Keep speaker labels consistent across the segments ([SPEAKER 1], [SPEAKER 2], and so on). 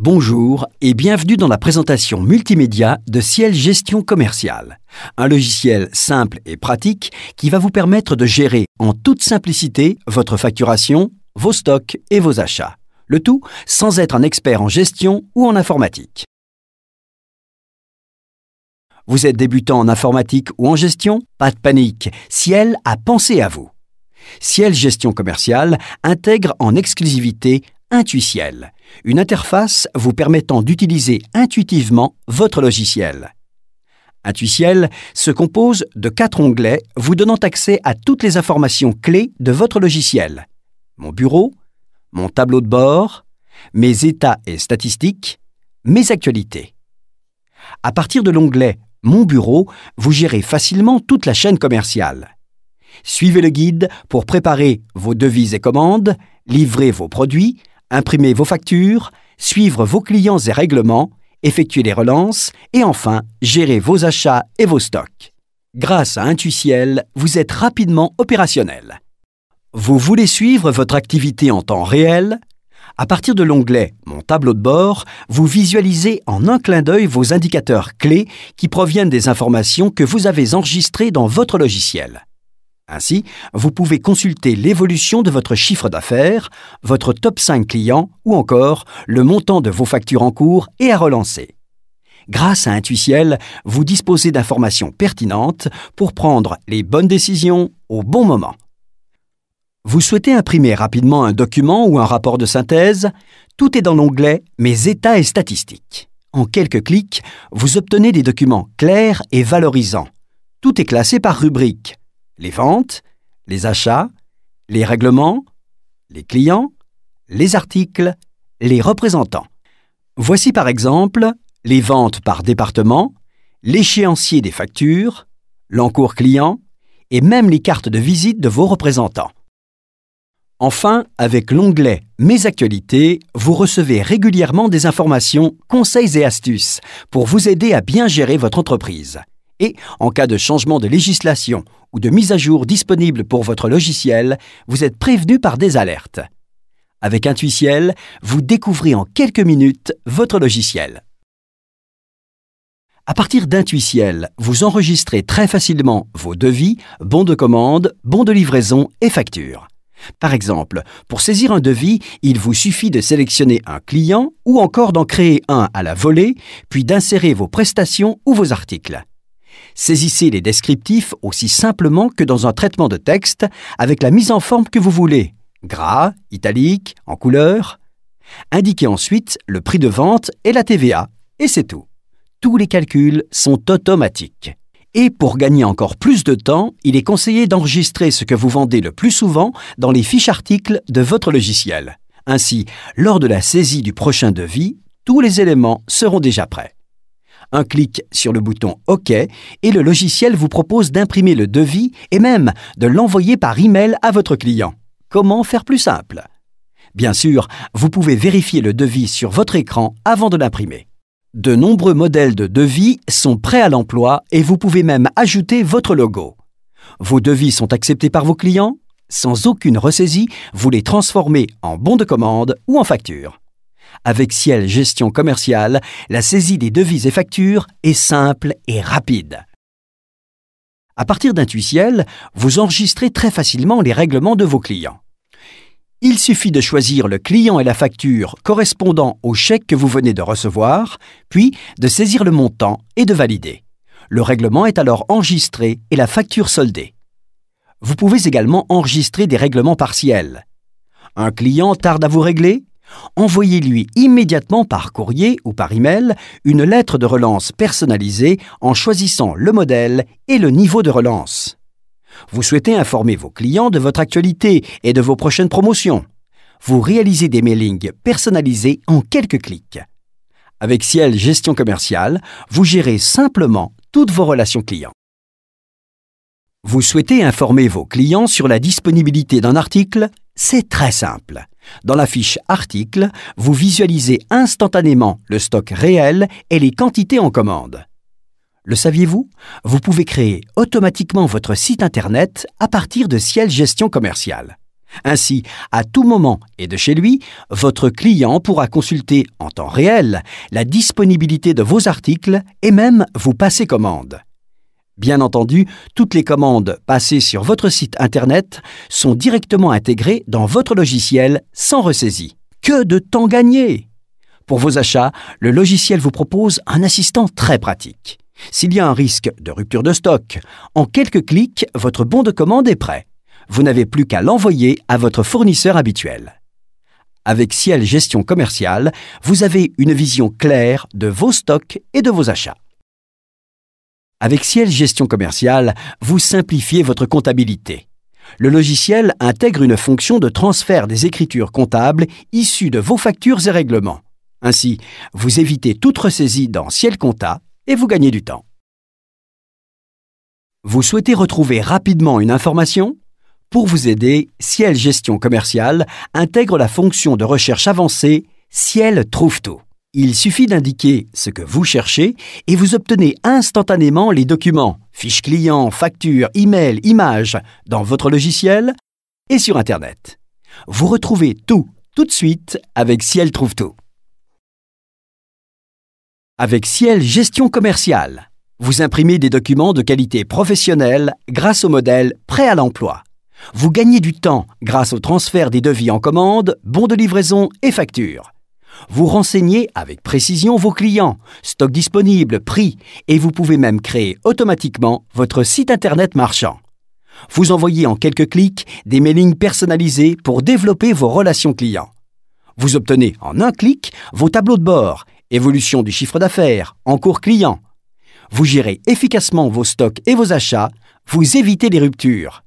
[SPEAKER 1] Bonjour et bienvenue dans la présentation multimédia de Ciel Gestion Commerciale, un logiciel simple et pratique qui va vous permettre de gérer en toute simplicité votre facturation, vos stocks et vos achats, le tout sans être un expert en gestion ou en informatique. Vous êtes débutant en informatique ou en gestion Pas de panique, Ciel a pensé à vous. Ciel Gestion Commerciale intègre en exclusivité Intuiciel, une interface vous permettant d'utiliser intuitivement votre logiciel. Intuiciel se compose de quatre onglets vous donnant accès à toutes les informations clés de votre logiciel. Mon bureau, mon tableau de bord, mes états et statistiques, mes actualités. À partir de l'onglet Mon bureau, vous gérez facilement toute la chaîne commerciale. Suivez le guide pour préparer vos devises et commandes, livrer vos produits, imprimer vos factures, suivre vos clients et règlements, effectuer les relances et enfin gérer vos achats et vos stocks. Grâce à Intuiciel, vous êtes rapidement opérationnel. Vous voulez suivre votre activité en temps réel À partir de l'onglet Mon tableau de bord, vous visualisez en un clin d'œil vos indicateurs clés qui proviennent des informations que vous avez enregistrées dans votre logiciel. Ainsi, vous pouvez consulter l'évolution de votre chiffre d'affaires, votre top 5 clients ou encore le montant de vos factures en cours et à relancer. Grâce à Intuiciel, vous disposez d'informations pertinentes pour prendre les bonnes décisions au bon moment. Vous souhaitez imprimer rapidement un document ou un rapport de synthèse Tout est dans l'onglet Mes états et statistiques. En quelques clics, vous obtenez des documents clairs et valorisants. Tout est classé par rubrique les ventes, les achats, les règlements, les clients, les articles, les représentants. Voici par exemple les ventes par département, l'échéancier des factures, l'encours client et même les cartes de visite de vos représentants. Enfin, avec l'onglet Mes actualités, vous recevez régulièrement des informations, conseils et astuces pour vous aider à bien gérer votre entreprise. Et, en cas de changement de législation ou de mise à jour disponible pour votre logiciel, vous êtes prévenu par des alertes. Avec Intuiciel, vous découvrez en quelques minutes votre logiciel. À partir d'Intuiciel, vous enregistrez très facilement vos devis, bons de commande, bons de livraison et factures. Par exemple, pour saisir un devis, il vous suffit de sélectionner un client ou encore d'en créer un à la volée, puis d'insérer vos prestations ou vos articles. Saisissez les descriptifs aussi simplement que dans un traitement de texte avec la mise en forme que vous voulez, gras, italique, en couleur. Indiquez ensuite le prix de vente et la TVA, et c'est tout. Tous les calculs sont automatiques. Et pour gagner encore plus de temps, il est conseillé d'enregistrer ce que vous vendez le plus souvent dans les fiches articles de votre logiciel. Ainsi, lors de la saisie du prochain devis, tous les éléments seront déjà prêts. Un clic sur le bouton OK et le logiciel vous propose d'imprimer le devis et même de l'envoyer par email à votre client. Comment faire plus simple Bien sûr, vous pouvez vérifier le devis sur votre écran avant de l'imprimer. De nombreux modèles de devis sont prêts à l'emploi et vous pouvez même ajouter votre logo. Vos devis sont acceptés par vos clients sans aucune ressaisie, vous les transformez en bons de commande ou en facture. Avec Ciel Gestion Commerciale, la saisie des devises et factures est simple et rapide. À partir d'Intuiciel, vous enregistrez très facilement les règlements de vos clients. Il suffit de choisir le client et la facture correspondant au chèque que vous venez de recevoir, puis de saisir le montant et de valider. Le règlement est alors enregistré et la facture soldée. Vous pouvez également enregistrer des règlements partiels. Un client tarde à vous régler Envoyez-lui immédiatement par courrier ou par email une lettre de relance personnalisée en choisissant le modèle et le niveau de relance. Vous souhaitez informer vos clients de votre actualité et de vos prochaines promotions. Vous réalisez des mailings personnalisés en quelques clics. Avec Ciel Gestion commerciale, vous gérez simplement toutes vos relations clients. Vous souhaitez informer vos clients sur la disponibilité d'un article c'est très simple. Dans la fiche Article, vous visualisez instantanément le stock réel et les quantités en commande. Le saviez-vous Vous pouvez créer automatiquement votre site Internet à partir de Ciel Gestion commerciale. Ainsi, à tout moment et de chez lui, votre client pourra consulter en temps réel la disponibilité de vos articles et même vous passer commande. Bien entendu, toutes les commandes passées sur votre site Internet sont directement intégrées dans votre logiciel sans ressaisie. Que de temps gagné Pour vos achats, le logiciel vous propose un assistant très pratique. S'il y a un risque de rupture de stock, en quelques clics, votre bon de commande est prêt. Vous n'avez plus qu'à l'envoyer à votre fournisseur habituel. Avec Ciel Gestion Commerciale, vous avez une vision claire de vos stocks et de vos achats. Avec Ciel Gestion commerciale, vous simplifiez votre comptabilité. Le logiciel intègre une fonction de transfert des écritures comptables issues de vos factures et règlements. Ainsi, vous évitez toute ressaisie dans Ciel Compta et vous gagnez du temps. Vous souhaitez retrouver rapidement une information Pour vous aider, Ciel Gestion commerciale intègre la fonction de recherche avancée Ciel Trouve tout. Il suffit d'indiquer ce que vous cherchez et vous obtenez instantanément les documents, fiches clients, factures, emails, images, dans votre logiciel et sur Internet. Vous retrouvez tout, tout de suite, avec Ciel Trouve Tout. Avec Ciel Gestion Commerciale, vous imprimez des documents de qualité professionnelle grâce au modèle Prêt à l'emploi. Vous gagnez du temps grâce au transfert des devis en commande, bons de livraison et factures. Vous renseignez avec précision vos clients, stock disponible, prix, et vous pouvez même créer automatiquement votre site Internet marchand. Vous envoyez en quelques clics des mailings personnalisés pour développer vos relations clients. Vous obtenez en un clic vos tableaux de bord, évolution du chiffre d'affaires, encours client. Vous gérez efficacement vos stocks et vos achats, vous évitez les ruptures.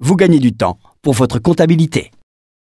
[SPEAKER 1] Vous gagnez du temps pour votre comptabilité.